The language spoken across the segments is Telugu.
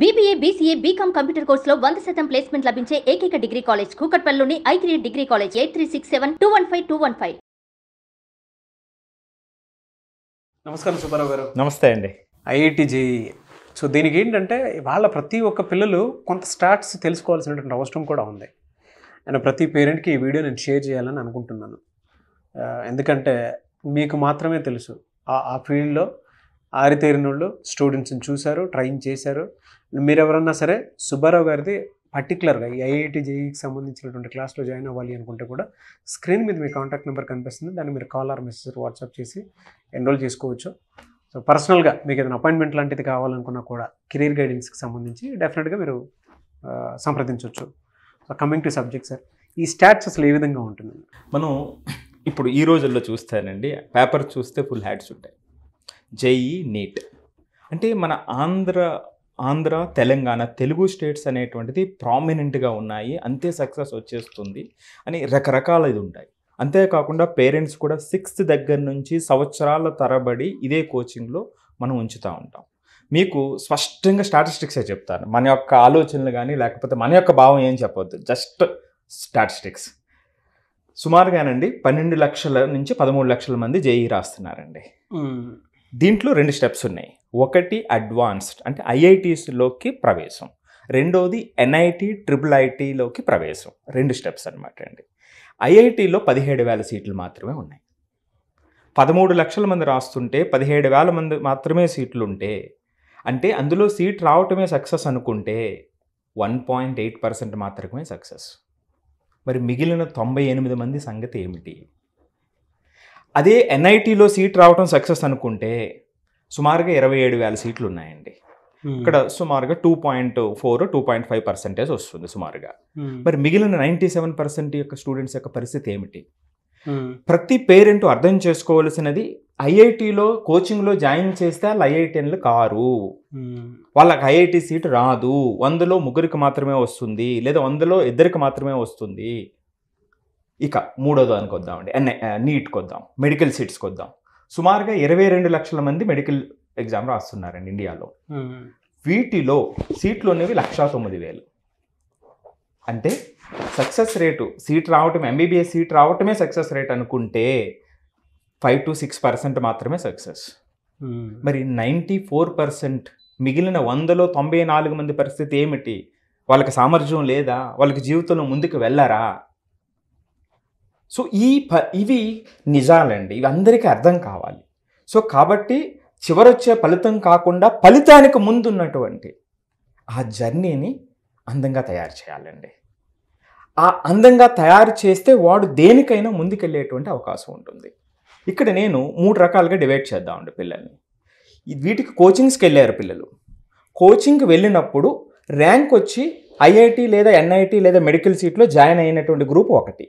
బీబీఏ బీసీఏ బీకామ్ కంప్యూటర్ కోర్సులో వంద శాతం ప్లేస్మెంట్ లభించే ఏకైక డిగ్రీ కాలేజ్ కూకట్పల్లిలోని I degree college eight three six seven two one five two one five నమస్కారం సుబ్బారావు గారు నమస్తే అండి ఐఐటి జేఈ సో దీనికి ఏంటంటే వాళ్ళ ప్రతి ఒక్క పిల్లలు కొంత స్టార్ట్స్ తెలుసుకోవాల్సినటువంటి అవసరం కూడా ఉంది అండ్ ప్రతి పేరెంట్కి ఈ వీడియో నేను షేర్ చేయాలని అనుకుంటున్నాను ఎందుకంటే మీకు మాత్రమే తెలుసు ఆ ఫీల్డ్లో ఆరితేరిన వాళ్ళు స్టూడెంట్స్ని చూశారు ట్రైన్ చేశారు మీరు ఎవరన్నా సరే సుబ్బారావు గారిది పర్టికులర్గా ఈ ఐఐటి జేఈకి సంబంధించినటువంటి క్లాస్లో జాయిన్ అవ్వాలి అనుకుంటే కూడా స్క్రీన్ మీద మీ కాంటాక్ట్ నెంబర్ కనిపిస్తుంది దాన్ని మీరు కాల్ ఆర్ మెసేజ్ వాట్సాప్ చేసి ఎన్రోల్ చేసుకోవచ్చు సో పర్సనల్గా మీకు ఏదైనా అపాయింట్మెంట్ లాంటిది కావాలనుకున్నా కూడా కెరీర్ గైడెన్స్కి సంబంధించి డెఫినెట్గా మీరు సంప్రదించవచ్చు so coming to subject sir ఈ స్టాట్స్ అసలు ఏ విధంగా ఉంటుంది మనం ఇప్పుడు ఈ రోజుల్లో చూస్తానండి పేపర్ చూస్తే ఫుల్ హ్యాడ్స్ ఉంటాయి జేఈ నీట్ అంటే మన ఆంధ్ర ఆంధ్ర తెలంగాణ తెలుగు స్టేట్స్ అనేటువంటిది ప్రామినెంట్గా ఉన్నాయి అంతే సక్సెస్ వచ్చేస్తుంది అని రకరకాల ఇది ఉంటాయి అంతేకాకుండా పేరెంట్స్ కూడా సిక్స్త్ దగ్గర నుంచి సంవత్సరాల తరబడి ఇదే కోచింగ్లో మనం ఉంచుతూ ఉంటాం మీకు స్పష్టంగా స్టాటిస్టిక్సే చెప్తాను మన యొక్క ఆలోచనలు కానీ లేకపోతే మన యొక్క భావం ఏం చెప్పవద్దు జస్ట్ స్టాటిస్టిక్స్ సుమారుగానండి పన్నెండు లక్షల నుంచి పదమూడు లక్షల మంది జేఈ రాస్తున్నారండి దీంట్లో రెండు స్టెప్స్ ఉన్నాయి ఒకటి అడ్వాన్స్డ్ అంటే ఐఐటీస్లోకి ప్రవేశం రెండోది ఎన్ఐటి ట్రిపుల్ ఐటీలోకి ప్రవేశం రెండు స్టెప్స్ అనమాట అండి ఐఐటీలో పదిహేడు వేల సీట్లు మాత్రమే ఉన్నాయి పదమూడు లక్షల మంది రాస్తుంటే పదిహేడు వేల మంది మాత్రమే సీట్లు ఉంటే అంటే అందులో సీట్ రావటమే సక్సెస్ అనుకుంటే వన్ పాయింట్ ఎయిట్ పర్సెంట్ మాత్రమే సక్సెస్ మరి మిగిలిన తొంభై ఎనిమిది మంది సంగతి ఏమిటి అదే ఎన్ఐటీలో సీట్ రావడం సక్సెస్ అనుకుంటే సుమారుగా ఇరవై ఏడు వేల సీట్లు ఉన్నాయండి hmm. ఇక్కడ సుమారుగా two point four two point five percentage వస్తుంది సుమారుగా hmm. మరి మిగిలిన నైంటీ సెవెన్ పర్సెంట్ యొక్క స్టూడెంట్స్ యొక్క పరిస్థితి ఏమిటి hmm. ప్రతి పేరెంట్ అర్థం చేసుకోవాల్సినది ఐఐటిలో కోచింగ్లో జాయిన్ చేస్తే వాళ్ళు ఐఐటిఎన్లు కారు వాళ్ళకి ఐఐటి సీట్ రాదు వందలో ముగ్గురికి మాత్రమే వస్తుంది లేదా వందలో ఇద్దరికి మాత్రమే వస్తుంది ఇక మూడో దానికి వద్దామండి నీట్కి వద్దాం మెడికల్ సీట్స్కి వద్దాం సుమారుగా ఇరవై రెండు లక్షల మంది మెడికల్ ఎగ్జామ్ రాస్తున్నారండి ఇండియాలో వీటిలో సీట్లు అనేవి లక్షా తొమ్మిది వేలు అంటే సక్సెస్ రేటు సీట్ రావటం ఎంబీబీఎస్ సీట్ రావటమే సక్సెస్ రేట్ అనుకుంటే ఫైవ్ టు సిక్స్ పర్సెంట్ మాత్రమే సక్సెస్ మరి నైంటీ ఫోర్ పర్సెంట్ మిగిలిన వందలో తొంభై నాలుగు మంది పరిస్థితి ఏమిటి వాళ్ళకి సామర్థ్యం లేదా వాళ్ళకి జీవితంలో ముందుకు వెళ్ళారా సో ఈ ప ఇవి నిజాలండి ఇవి అందరికీ అర్థం కావాలి సో కాబట్టి చివరొచ్చే ఫలితం కాకుండా ఫలితానికి ముందున్నటువంటి ఆ జర్నీని అందంగా తయారు చేయాలండి ఆ అందంగా తయారు చేస్తే వాడు దేనికైనా ముందుకెళ్ళేటువంటి అవకాశం ఉంటుంది ఇక్కడ నేను మూడు రకాలుగా డివైడ్ చేద్దామండి పిల్లల్ని వీటికి కోచింగ్స్కి వెళ్ళారు పిల్లలు కోచింగ్కి వెళ్ళినప్పుడు ర్యాంక్ వచ్చి ఐఐటి లేదా ఎన్ఐటి లేదా మెడికల్ సీట్లో జాయిన్ అయినటువంటి గ్రూప్ ఒకటి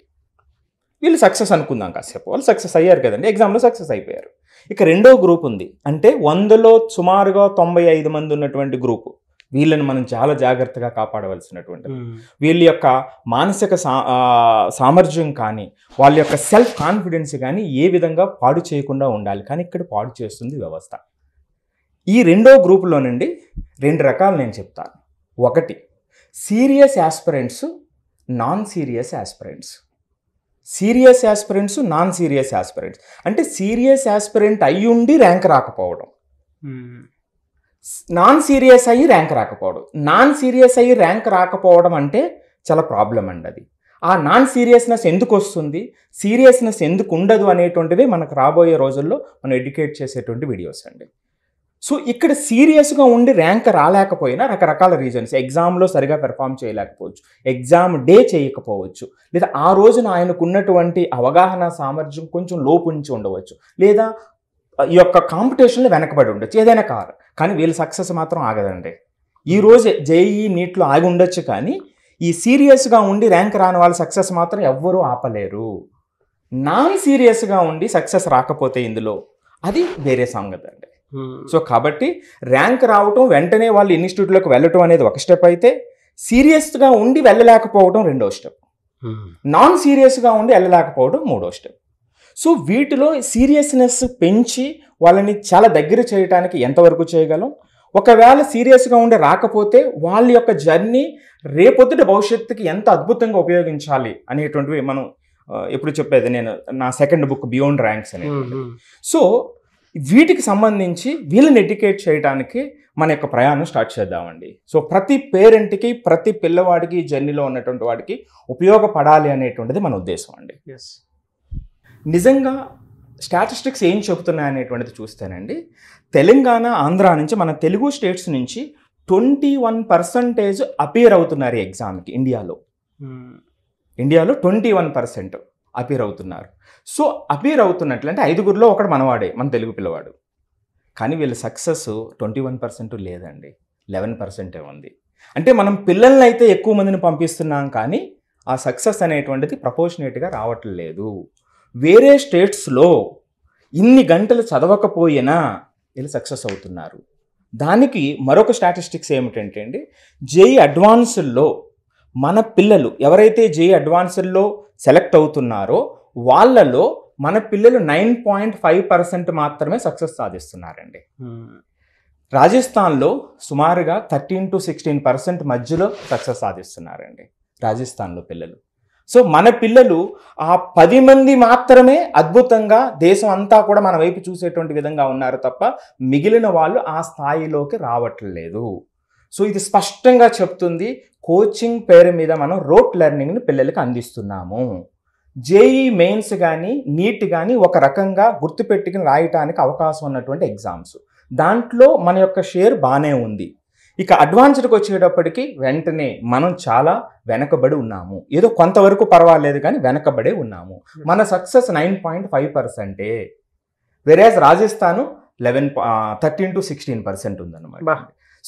వీళ్ళు సక్సెస్ అనుకుందాం కాసేపు వాళ్ళు సక్సెస్ అయ్యారు కదండి ఎగ్జామ్లో సక్సెస్ అయిపోయారు ఇక రెండో గ్రూప్ ఉంది అంటే వందలో సుమారుగా తొంభై ఐదు మంది ఉన్నటువంటి గ్రూపు వీళ్ళని మనం చాలా జాగ్రత్తగా కాపాడవలసినటువంటి వీళ్ళ యొక్క మానసిక సామర్థ్యం కానీ వాళ్ళ యొక్క సెల్ఫ్ కాన్ఫిడెన్స్ కానీ ఏ విధంగా పాడు చేయకుండా ఉండాలి కానీ ఇక్కడ పాడు చేస్తుంది వ్యవస్థ ఈ రెండో గ్రూపులో నుండి రెండు రకాలు నేను చెప్తాను ఒకటి serious aspirants non serious aspirants serious aspirants non serious aspirants అంటే సీరియస్ యాస్పిరెంట్ అయి ఉండి ర్యాంక్ రాకపోవడం నాన్ సీరియస్ అయ్యి ర్యాంక్ రాకపోవడం నాన్ సీరియస్ అయ్యి ర్యాంక్ రాకపోవడం అంటే చాలా ప్రాబ్లం అండి అది ఆ నాన్ సీరియస్నెస్ ఎందుకు వస్తుంది సీరియస్నెస్ ఎందుకు ఉండదు అనేటువంటిది మనకు రాబోయే రోజుల్లో మనం ఎడ్యుకేట్ చేసేటువంటి వీడియోస్ అండి సో ఇక్కడ సీరియస్గా ఉండి ర్యాంక్ రాలేకపోయినా రకరకాల రీజన్స్ ఎగ్జామ్లో సరిగా పెర్ఫామ్ చేయలేకపోవచ్చు ఎగ్జామ్ డే చేయకపోవచ్చు లేదా ఆ రోజున ఆయనకున్నటువంటి అవగాహన సామర్థ్యం కొంచెం లోపు నుంచి ఉండవచ్చు లేదా ఈ యొక్క కాంపిటీషన్లో వెనకబడి ఉండొచ్చు ఏదైనా కారు కానీ వీళ్ళు సక్సెస్ మాత్రం ఆగదండి ఈరోజు జేఈ నీట్లో ఆగి ఉండొచ్చు కానీ ఈ సీరియస్గా ఉండి ర్యాంక్ రాని వాళ్ళ సక్సెస్ మాత్రం ఎవ్వరూ ఆపలేరు నాన్ సీరియస్గా ఉండి సక్సెస్ రాకపోతే ఇందులో అది వేరే సంగతి అండి Hmm. సో కాబట్టి ర్యాంక్ రావటం వెంటనే వాళ్ళు ఇన్స్టిట్యూట్లోకి వెళ్ళటం అనేది ఒక స్టెప్ అయితే సీరియస్గా ఉండి వెళ్ళలేకపోవడం రెండో స్టెప్ hmm. నాన్ సీరియస్గా ఉండి వెళ్ళలేకపోవడం మూడో స్టెప్ సో వీటిలో సీరియస్నెస్ పెంచి వాళ్ళని చాలా దగ్గర చేయడానికి ఎంతవరకు చేయగలం ఒకవేళ సీరియస్గా ఉండి రాకపోతే వాళ్ళ యొక్క జర్నీ రేపొద్దుట భవిష్యత్తుకి ఎంత అద్భుతంగా ఉపయోగించాలి అనేటువంటివి మనం ఎప్పుడు చెప్పేది నేను నా సెకండ్ బుక్ బియోండ్ ర్యాంక్స్ అనేది hmm, సో వీటికి సంబంధించి వీళ్ళని ఎడ్యుకేట్ చేయడానికి మన యొక్క ప్రయాణం స్టార్ట్ చేద్దామండి సో ప్రతి పేరెంట్కి ప్రతి పిల్లవాడికి జర్నీలో ఉన్నటువంటి వాడికి ఉపయోగపడాలి అనేటువంటిది మన ఉద్దేశం అండి నిజంగా స్టాటిస్టిక్స్ ఏం చెబుతున్నాయి అనేటువంటిది చూస్తేనండి తెలంగాణ ఆంధ్ర నుంచి మన తెలుగు స్టేట్స్ నుంచి ట్వంటీ వన్ పర్సంటేజ్ అపేర్ అవుతున్నారు ఎగ్జామ్కి ఇండియాలో hmm. ఇండియాలో ట్వంటీ వన్ పర్సెంట్ అపీర్ అవుతున్నారు సో అపీర్ అవుతున్నట్లంటే ఐదుగురిలో ఒకడు మనవాడే మన తెలుగు పిల్లవాడు కానీ వీళ్ళ సక్సెస్ ట్వంటీ వన్ పర్సెంట్ లేదండి లెవెన్ పర్సెంటే ఉంది అంటే మనం పిల్లల్ని అయితే ఎక్కువ మందిని పంపిస్తున్నాం కానీ ఆ సక్సెస్ అనేటువంటిది ప్రపోర్షనేట్గా రావట్లేదు వేరే స్టేట్స్లో ఇన్ని గంటలు చదవకపోయినా వీళ్ళు సక్సెస్ అవుతున్నారు దానికి మరొక స్టాటిస్టిక్స్ ఏమిటంటే అండి జేఈ అడ్వాన్స్లో మన పిల్లలు ఎవరైతే జేఈ అడ్వాన్స్డ్లో సెలెక్ట్ అవుతున్నారో వాళ్ళలో మన పిల్లలు నైన్ పాయింట్ ఫైవ్ పర్సెంట్ మాత్రమే సక్సెస్ సాధిస్తున్నారండి hmm. రాజస్థాన్లో సుమారుగా థర్టీన్ టు సిక్స్టీన్ పర్సెంట్ మధ్యలో సక్సెస్ సాధిస్తున్నారండి రాజస్థాన్లో పిల్లలు సో మన పిల్లలు ఆ పది మంది మాత్రమే అద్భుతంగా దేశం అంతా కూడా మన వైపు చూసేటువంటి విధంగా ఉన్నారు తప్ప మిగిలిన వాళ్ళు ఆ స్థాయిలోకి రావట్లేదు సో ఇది స్పష్టంగా చెప్తుంది కోచింగ్ పేరు మీద మనం రోట్ లెర్నింగ్ని పిల్లలకి అందిస్తున్నాము జేఈ మెయిన్స్ కానీ నీట్ కానీ ఒక రకంగా గుర్తుపెట్టుకుని రాయటానికి అవకాశం ఉన్నటువంటి ఎగ్జామ్స్ దాంట్లో మన యొక్క షేర్ బాగానే ఉంది ఇక అడ్వాన్స్డ్కి వచ్చేటప్పటికి వెంటనే మనం చాలా వెనకబడి ఉన్నాము ఏదో కొంతవరకు పర్వాలేదు కానీ వెనకబడే ఉన్నాము మన సక్సెస్ నైన్ పాయింట్ ఫైవ్ పర్సెంటే average Rajasthan eleven thirteen to sixteen percent ఉందన్నమాట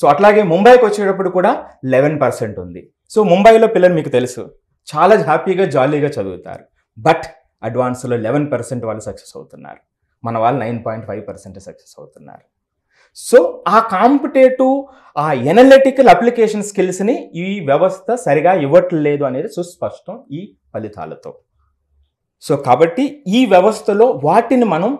సో అట్లాగే ముంబైకి వచ్చేటప్పుడు కూడా లెవెన్ పర్సెంట్ ఉంది సో ముంబైలో పిల్లలు మీకు తెలుసు చాలా హ్యాపీగా జాలీగా చదువుతారు బట్ అడ్వాన్స్లో లెవెన్ పర్సెంట్ వాళ్ళు సక్సెస్ అవుతున్నారు మన వాళ్ళు nine point five percent success అవుతున్నారు సో ఆ కాంపిటేటివ్ ఆ ఎనలిటికల్ అప్లికేషన్ స్కిల్స్ని ఈ వ్యవస్థ సరిగా ఇవ్వట్లేదు అనేది సుస్పష్టం ఈ ఫలితాలతో సో కాబట్టి ఈ వ్యవస్థలో వాటిని మనం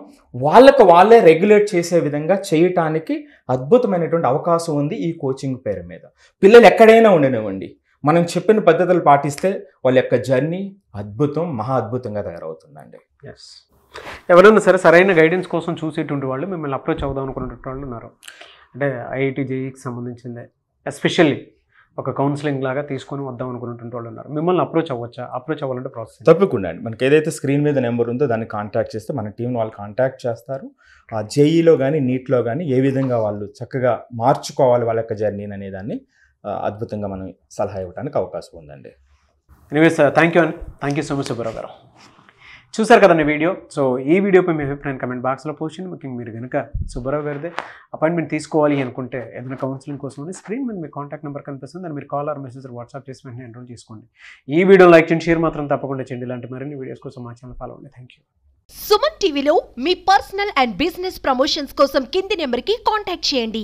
వాళ్ళకు వాళ్ళే రెగ్యులేట్ చేసే విధంగా చేయటానికి అద్భుతమైనటువంటి అవకాశం ఉంది ఈ కోచింగ్ పేరు మీద పిల్లలు ఎక్కడైనా ఉండనివ్వండి మనం చెప్పిన పద్ధతులు పాటిస్తే వాళ్ళ యొక్క జర్నీ అద్భుతం మహా అద్భుతంగా తయారవుతుందండి ఎస్ ఎవరైనా సరే సరైన గైడెన్స్ కోసం చూసేటువంటి వాళ్ళు మిమ్మల్ని అప్రోచ్ అవుదాం అనుకున్నటువంటి వాళ్ళు ఉన్నారు అంటే ఐఐటి జేఈకి సంబంధించిందే ఎస్పెషల్లీ ఒక కౌన్సిలింగ్ లాగా తీసుకొని వద్దాం అనుకున్నటువంటి వాళ్ళు ఉన్నారు మిమ్మల్ని అప్రోచ్ అవ్వచ్చా అప్రోచ్ అవ్వాలంటే ప్రాసెస్ తప్పకుండా అండి మనకి ఏదైతే స్క్రీన్ మీద నెంబర్ ఉందో దాన్ని కాంటాక్ట్ చేస్తే మన టీం వాళ్ళు కాంటాక్ట్ చేస్తారు ఆ జేఈలో e కానీ నీట్లో కానీ ఏ విధంగా వాళ్ళు చక్కగా మార్చుకోవాలి వాళ్ళ యొక్క జర్నీని అనేదాన్ని అద్భుతంగా మనం సలహా ఇవ్వడానికి అవకాశం ఉందండి ఎనివేస్ థ్యాంక్ యూ అండి thank you so much Subbarao గారు చూసారు కదండి వీడియో సో ఈ వీడియోపై మీ అభిప్రాయం కమెంట్ బాక్స్లో పోస్ట్ ముఖ్యంగా మీరు కనుక సుబ్బారావు గారిదే అపాయింట్మెంట్ తీసుకోవాలి అనుకుంటే ఏదైనా కౌన్సిలింగ్ కోసం స్క్రీన్ మీద మీ కాంటాక్ట్ నెంబర్ కనిపిస్తుంది దాన్ని మీరు కాల్ ఆర్ మెసేజ్ వాట్సాప్ చేసి వెంటనే ఎన్రోల్ చేసుకోండి ఈ వీడియో లైక్ చేయండి షేర్ మాత్రం తప్పకుండా చేయండి ఇలాంటి మరిన్ని వీడియోస్ కోసం మా ఛానల్ ఫాలో అవ్వండి థ్యాంక్ యూ సుమన్ టీవీలో మీ పర్సనల్ అండ్ బిజినెస్ ప్రమోషన్స్ కోసం కింది నెంబర్కి కాంటాక్ట్ చేయండి